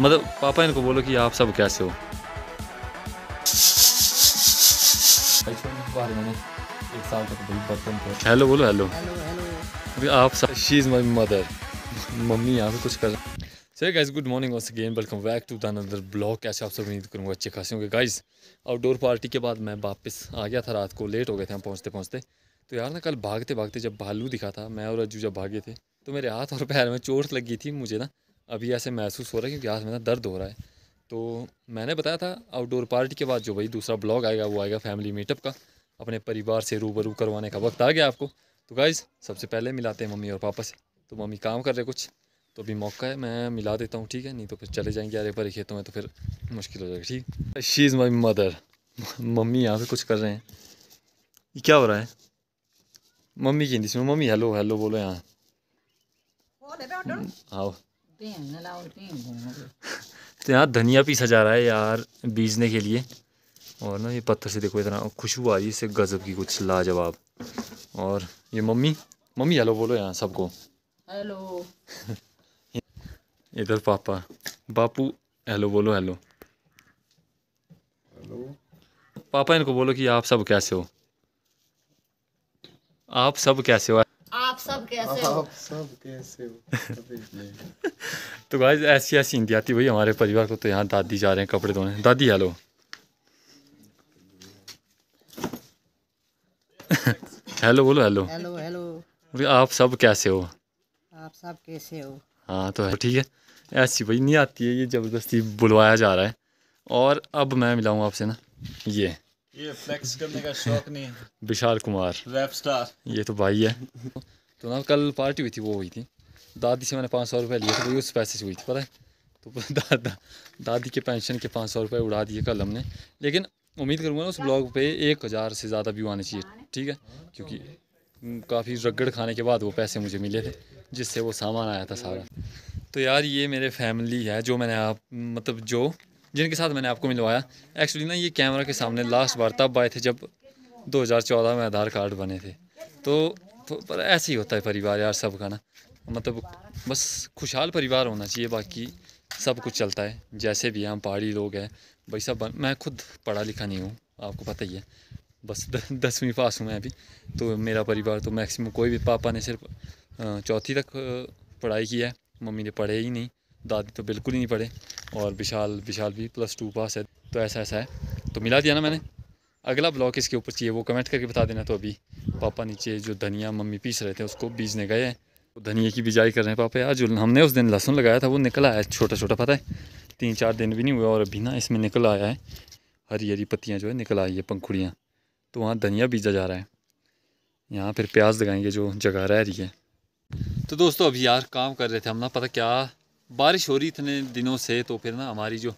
मतलब पापा इनको बोलो कि आप सब कैसे हो हेलो बोलो हेलो आप सब माई मदर मम्मी यहाँ पे कुछ कर sir guys good morning us again welcome back to the another blog कैसे आप सब उम्मीद करूँगा अच्छे खासे होंगे गाइज आउटडोर पार्टी के बाद मैं वापस आ गया था रात को लेट हो गए थे हम पहुँचते पहुँचते तो यार ना कल भागते भागते जब भालू दिखा था मैं और अज्जू जब भागे थे तो मेरे हाथ और पैर में चोट लगी थी मुझे ना अभी ऐसे महसूस हो रहा है क्योंकि हाथ में दर्द हो रहा है तो मैंने बताया था आउटडोर पार्टी के बाद जो भाई दूसरा ब्लॉग आएगा वो आएगा फैमिली मीटअप का अपने परिवार से रूबरू करवाने का वक्त आ गया आपको तो गाइज सबसे पहले मिलाते हैं मम्मी और पापा से तो मम्मी काम कर रहे कुछ तो अभी मौका है मैं मिला देता हूँ ठीक है नहीं तो फिर चले जाएंगे अरे भरे खेतों में तो फिर मुश्किल हो जाएगा ठीक she is my mother mummy यहाँ पे कुछ कर रहे हैं ये क्या हो रहा है मम्मी की हिंदी मम्मी हेलो हेलो बोलो यहाँ आओ तो यहाँ धनिया पीसा जा रहा है यार बीजने के लिए और ना ये पत्थर से देखो इतना खुशबू आ रही है इससे गज़ब की कुछ लाजवाब और ये मम्मी मम्मी हेलो बोलो यहाँ सबको हेलो इधर पापा बापू हेलो बोलो हेलो हेलो पापा इनको बोलो कि आप सब कैसे हो आप सब कैसे हो आप सब कैसे हो आप सब कैसे हो तो गाइस ऐसी ऐसी इंडिया आती भाई हमारे परिवार को तो यहाँ दादी जा रहे हैं कपड़े धोने दादी हेलो हेलो बोलो हेलो हेलो हेलो आप सब कैसे हो आप सब कैसे हो हाँ तो है ठीक है ऐसी भाई नहीं आती है ये ज़बरदस्ती बुलवाया जा रहा है और अब मैं मिलाऊँ आपसे ना ये ये फ्लेक्स करने का शौक नहीं विशाल कुमार रैप स्टार ये तो भाई है तो ना कल पार्टी हुई थी वो हुई थी दादी से मैंने पाँच सौ रुपये लिए थे तो उस पैसे से हुई थी पता है तो दादा दादी के पेंशन के पाँच सौ रुपये उड़ा दिए कल हमने लेकिन उम्मीद करूँगा उस ब्लॉग पे एक हज़ार से ज़्यादा व्यू आने चाहिए ठीक है क्योंकि काफ़ी रगड़ खाने के बाद वो पैसे मुझे मिले थे जिससे वो सामान आया था सारा तो यार ये मेरे फैमिली है जो मैंने आप मतलब जो जिनके साथ मैंने आपको मिलवाया एक्चुअली ना ये कैमरा के सामने लास्ट बार तब आए थे जब 2014 में आधार कार्ड बने थे तो, तो पर ऐसे ही होता है परिवार यार सब का ना मतलब बस खुशहाल परिवार होना चाहिए बाकी सब कुछ चलता है जैसे भी हम पहाड़ी लोग हैं भाई सब मैं खुद पढ़ा लिखा नहीं हूँ आपको पता ही है बस दसवीं पास हूँ मैं अभी तो मेरा परिवार तो मैक्सिमम कोई भी पापा ने सिर्फ चौथी तक पढ़ाई की है मम्मी ने पढ़े ही नहीं दादी तो बिल्कुल ही नहीं पढ़े और विशाल विशाल भी प्लस टू पास है तो ऐसा ऐसा है तो मिला दिया ना मैंने अगला ब्लॉक इसके ऊपर चाहिए वो कमेंट करके बता देना तो अभी पापा नीचे जो धनिया मम्मी पीस रहे थे उसको बीजने गए हैं तो धनिया की बिजाई कर रहे हैं पापा यार जो हमने उस दिन लहसुन लगाया था वो निकल आया है छोटा छोटा पता है तीन चार दिन भी नहीं हुआ और अभी ना इसमें निकल आया है हरी हरी पत्तियाँ जो है निकल आई है पंखुड़ियाँ तो वहाँ धनिया बीजा जा रहा है यहाँ फिर प्याज लगाएंगे जो जगह रह रही है तो दोस्तों अभी यार काम कर रहे थे हम ना पता क्या बारिश हो रही इतने दिनों से तो फिर ना हमारी जो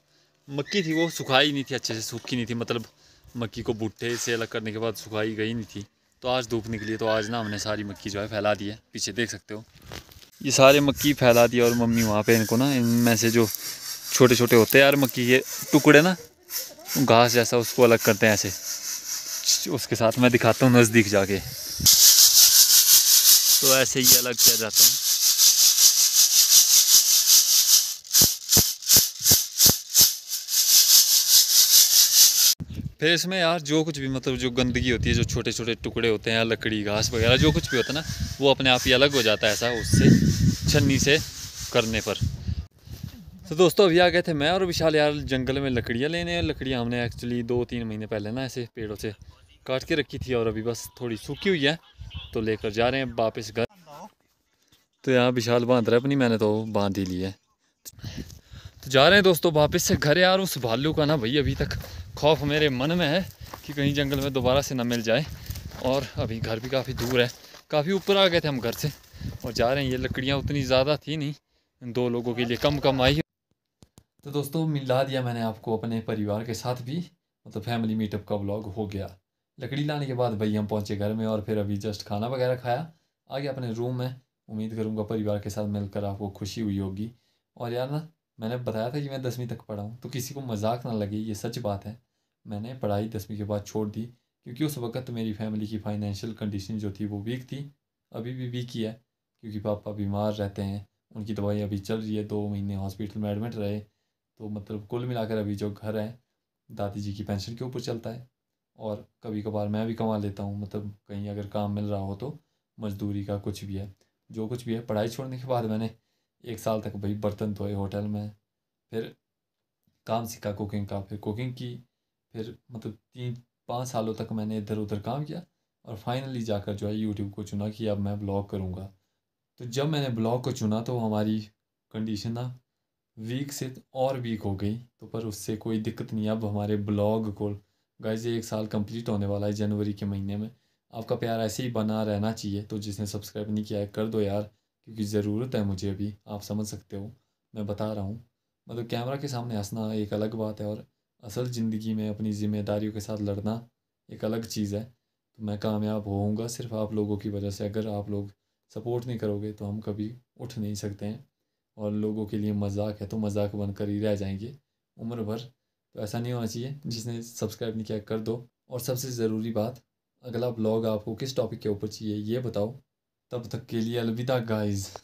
मक्की थी वो सुखाई नहीं थी अच्छे से सूखी नहीं थी मतलब मक्की को बूटे से अलग करने के बाद सुखाई गई नहीं थी तो आज धूप निकली तो आज ना हमने सारी मक्की जो है फैला दी है पीछे देख सकते हो ये सारे मक्की फैला दी और मम्मी वहाँ पे इनको ना इनमें से जो छोटे छोटे होते हैं यार मक्की के टुकड़े ना घास जैसा उसको अलग करते हैं ऐसे उसके साथ मैं दिखाता हूँ नज़दीक जाके तो ऐसे ही अलग किया जाता है फिर इसमें यार जो कुछ भी मतलब जो गंदगी होती है जो छोटे छोटे टुकड़े होते हैं लकड़ी घास वगैरह जो कुछ भी होता है ना वो अपने आप ही अलग हो जाता है ऐसा उससे छन्नी से करने पर तो दोस्तों अभी आ गए थे मैं और विशाल यार जंगल में लकड़ियाँ लेने हैं लकड़ियाँ हमने एक्चुअली दो तीन महीने पहले ना ऐसे पेड़ों से काट के रखी थी और अभी बस थोड़ी सूखी हुई है तो लेकर जा रहे हैं वापस घर तो यहाँ विशाल बांध रहा है अपनी मैंने तो बांध ही ली है तो जा रहे हैं दोस्तों वापस से घर यार उस भालू का ना भाई अभी तक खौफ मेरे मन में है कि कहीं जंगल में दोबारा से ना मिल जाए और अभी घर भी काफ़ी दूर है काफ़ी ऊपर आ गए थे हम घर से और जा रहे हैं ये लकड़ियाँ उतनी ज़्यादा थी नहीं दो लोगों के लिए कम कम आई तो दोस्तों मिला दिया मैंने आपको अपने परिवार के साथ भी मतलब फैमिली मीटअप का व्लॉग हो गया लकड़ी लाने के बाद भाई हम पहुँचे घर में और फिर अभी जस्ट खाना वगैरह खाया आ गया अपने रूम में उम्मीद करूँगा परिवार के साथ मिलकर आपको खुशी हुई होगी और यार ना मैंने बताया था कि मैं दसवीं तक पढ़ाऊँ तो किसी को मजाक ना लगे ये सच बात है मैंने पढ़ाई दसवीं के बाद छोड़ दी क्योंकि उस वक़्त मेरी फैमिली की फाइनेंशियल कंडीशन जो थी वो वीक थी अभी भी वीक ही है क्योंकि पापा बीमार रहते हैं उनकी दवाई अभी चल रही है दो महीने हॉस्पिटल में एडमिट रहे तो मतलब कुल मिलाकर अभी जो घर है दादी जी की पेंशन के ऊपर चलता है और कभी कभार मैं भी कमा लेता हूँ मतलब कहीं अगर काम मिल रहा हो तो मजदूरी का कुछ भी है जो कुछ भी है पढ़ाई छोड़ने के बाद मैंने एक साल तक भाई बर्तन धोए होटल में फिर काम सीखा कुकिंग का फिर कुकिंग की फिर मतलब तीन पाँच सालों तक मैंने इधर उधर काम किया और फाइनली जाकर जो है यूट्यूब को चुना कि अब मैं ब्लॉग करूँगा तो जब मैंने ब्लॉग को चुना तो हमारी कंडीशन ना वीक से और वीक हो गई तो पर उससे कोई दिक्कत नहीं अब हमारे ब्लॉग को गाइज एक साल कंप्लीट होने वाला है जनवरी के महीने में आपका प्यार ऐसे ही बना रहना चाहिए तो जिसने सब्सक्राइब नहीं किया है कर दो यार क्योंकि ज़रूरत है मुझे अभी आप समझ सकते हो मैं बता रहा हूँ मतलब कैमरा के सामने हंसना एक अलग बात है और असल ज़िंदगी में अपनी ज़िम्मेदारियों के साथ लड़ना एक अलग चीज़ है तो मैं कामयाब होऊंगा सिर्फ आप लोगों की वजह से अगर आप लोग सपोर्ट नहीं करोगे तो हम कभी उठ नहीं सकते हैं और लोगों के लिए मजाक है तो मजाक बनकर ही रह जाएंगे उम्र भर तो ऐसा नहीं होना चाहिए जिसने सब्सक्राइब नहीं किया कर दो और सबसे ज़रूरी बात अगला ब्लॉग आपको किस टॉपिक के ऊपर चाहिए ये बताओ तब तक के लिए अलविदा गाइज़